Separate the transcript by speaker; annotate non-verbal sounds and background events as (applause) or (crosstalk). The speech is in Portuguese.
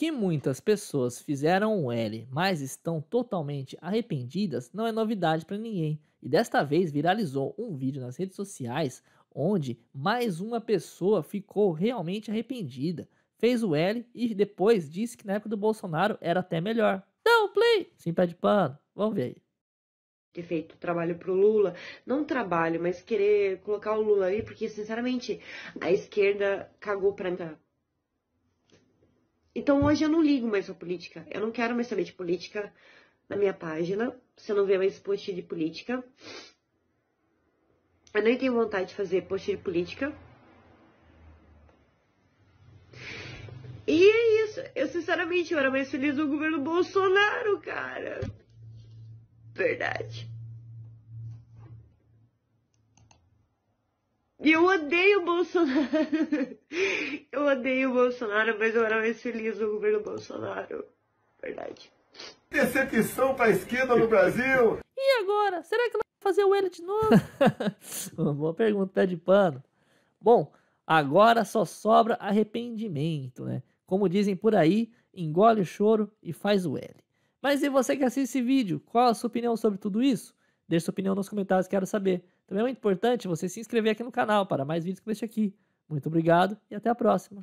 Speaker 1: Que muitas pessoas fizeram o um L, mas estão totalmente arrependidas, não é novidade para ninguém. E desta vez viralizou um vídeo nas redes sociais onde mais uma pessoa ficou realmente arrependida, fez o L e depois disse que na época do Bolsonaro era até melhor. Não, play! Sem pé de pano.
Speaker 2: Vamos ver aí ter feito trabalho pro Lula, não trabalho, mas querer colocar o Lula aí porque sinceramente a esquerda cagou pra mim. Então hoje eu não ligo mais pra política. Eu não quero mais saber de política na minha página. Você não vê mais post de política. Eu nem tenho vontade de fazer post de política. E é isso. Eu,
Speaker 3: sinceramente, eu era mais feliz do governo Bolsonaro, cara. Verdade.
Speaker 4: E eu odeio o Bolsonaro. (laughs) eu odeio o Bolsonaro, mas eu era mais feliz no governo
Speaker 5: Bolsonaro. Verdade. Decepção pra esquerda no Brasil.
Speaker 6: E agora? Será que vai fazer o ele de novo?
Speaker 1: (laughs) Uma boa pergunta, pé de pano. Bom, agora só sobra arrependimento, né? Como dizem por aí, engole o choro e faz o L. Mas e você que assiste esse vídeo, qual a sua opinião sobre tudo isso? Deixe sua opinião nos comentários, quero saber. Também é muito importante você se inscrever aqui no canal para mais vídeos como este aqui. Muito obrigado e até a próxima.